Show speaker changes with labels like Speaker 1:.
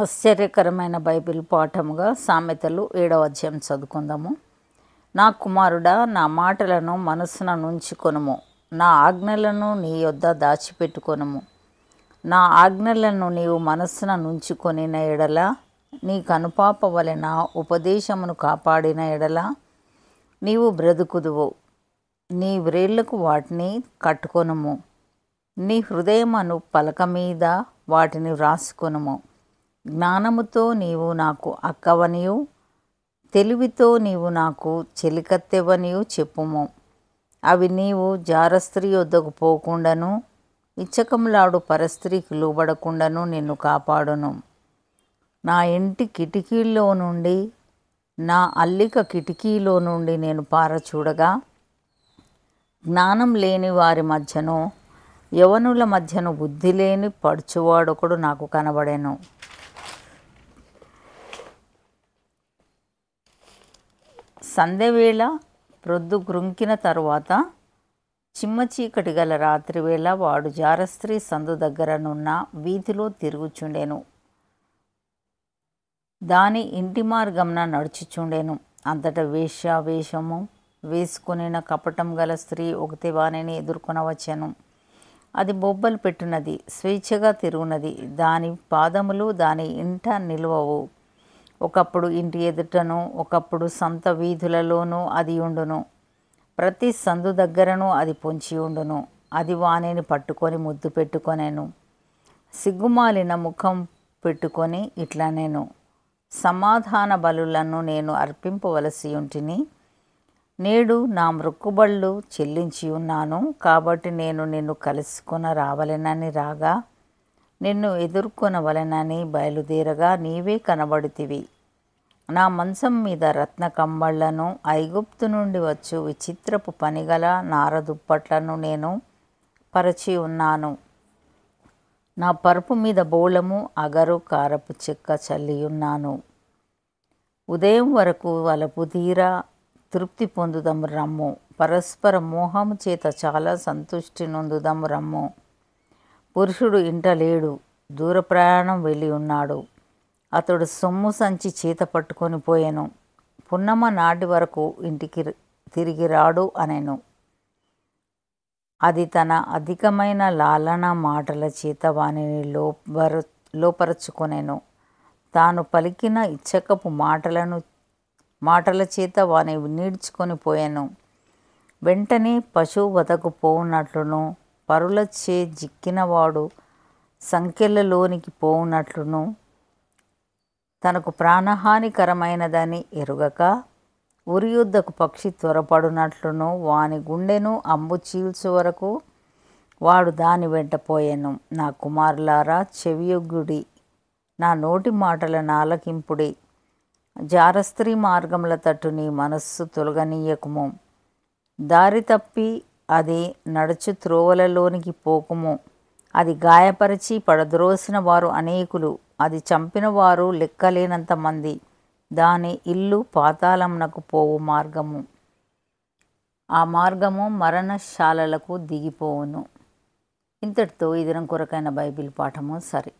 Speaker 1: ఆశ్చర్యకరమైన బైబిల్ పాఠముగా సామెతలు ఏడవ అధ్యాయం చదువుకుందాము నా కుమారుడా నా మాటలను మనసున నుంచుకొనుము నా ఆజ్ఞలను నీ యొద్ద దాచిపెట్టుకొనుము నా ఆజ్ఞలను నీవు మనస్సున నుంచుకొనిన ఎడల నీ కనుపాప వలన ఉపదేశమును కాపాడిన ఎడల నీవు బ్రతుకుదువు నీ వ్రేళ్లకు వాటిని కట్టుకొనుము నీ హృదయమను పలక మీద వాటిని వ్రాసుకొనుము జ్ఞానముతో నీవు నాకు అక్కవనియు తెలివితో నీవు నాకు చెలికత్తెవనియు చెప్పుము అవి నీవు జారస్త్రీ వద్దకు పోకుండాను ఇచ్చకములాడు పరస్త్రీకి లోబడకుండాను నిన్ను కాపాడును నా ఇంటి కిటికీల్లో నుండి నా అల్లిక కిటికీలో నుండి నేను పారచూడగా జ్ఞానం లేని వారి మధ్యను యవనుల మధ్యను బుద్ధి లేని పడుచువాడొకడు నాకు కనబడెను సంధ్యవేళ ప్రొద్దు గృంకిన తరువాత చిమ్మ చీకటి గల రాత్రివేళ వాడు జారస్త్రీ సందు దగ్గరనున్న వీధిలో తిరుగుచుండెను దాని ఇంటి మార్గంన నడుచుచుండెను అంతట వేషావేషము వేసుకొనిన కపటం గల స్త్రీ ఒకటి వాణిని ఎదుర్కొనవచ్చెను అది బొబ్బలు పెట్టినది స్వేచ్ఛగా తిరుగునది దాని పాదములు దాని ఇంట నిలువవు ఒకప్పుడు ఇంటి ఎదుటను ఒకప్పుడు సంత వీధులలోనూ అది ఉండును ప్రతి సందు దగ్గరను అది పొంచి ఉండును అది వాణిని పట్టుకొని ముద్దు పెట్టుకొనేను సిగ్గుమాలిన ముఖం పెట్టుకొని ఇట్లా నేను సమాధాన బలులను నేను అర్పింపవలసి ఉంటిని నేడు నా మృక్కుబళ్ళు చెల్లించి ఉన్నాను కాబట్టి నేను నిన్ను కలుసుకున్న రావలేనని రాగా నిన్ను ఎదుర్కొనవలనని బయలుదేరగా నీవే కనబడుతివి నా మంచం మీద రత్న కమ్మళ్లను ఐగుప్తు నుండి వచ్చు విచిత్రపు పనిగల నారదుప్పట్లను నేను పరిచి ఉన్నాను నా పరుపు మీద బోళము అగరు కారపు చెక్క చల్లి ఉన్నాను ఉదయం వరకు వలపు తీర తృప్తి పొందుదము రమ్ము పరస్పర మోహము చేత చాలా సంతుష్టి నొందుదము రమ్ము పురుషుడు ఇంట లేడు దూర ప్రయాణం వెళ్ళి ఉన్నాడు అతడు సొమ్ము సంచి చేత పట్టుకొని పోయాను పున్నమ్మ నాటి వరకు ఇంటికి తిరిగి రాడు అనెను అది తన అధికమైన లాలన మాటల చేత వానిని లోపరు లోపరచుకొనేను తాను పలికిన ఇచ్చకపు మాటలను మాటల చేత వాని నీడ్చుకొని పోయాను వెంటనే పశువు వదకు పోవునట్లును పరులచే జిక్కినవాడు సంకెళ్ళలోనికి పోవునట్లును తనకు ప్రాణహానికరమైనదని ఎరుగక ఉరియుద్ధకు పక్షి త్వరపడునట్లును వాని గుండెను అంబు చీల్చు వరకు వాడు దాని వెంట పోయెను నా కుమారులారా చెవియొగ్గుడి నా నోటి మాటల నాలకింపుడి జారస్త్రీ మార్గముల తట్టు నీ మనస్సు తొలగనీయకుము దారి తప్పి అది నడుచు త్రోవలలోనికి పోకుము అది గాయపరిచి పడద్రోసిన వారు అనేకులు అది చంపిన వారు లెక్కలేనంత మంది దాని ఇల్లు పాతాళంనకు పోవు మార్గము ఆ మార్గము మరణశాలలకు దిగిపోవును ఇంతటితో ఈ కొరకైన బైబిల్ పాఠము సరే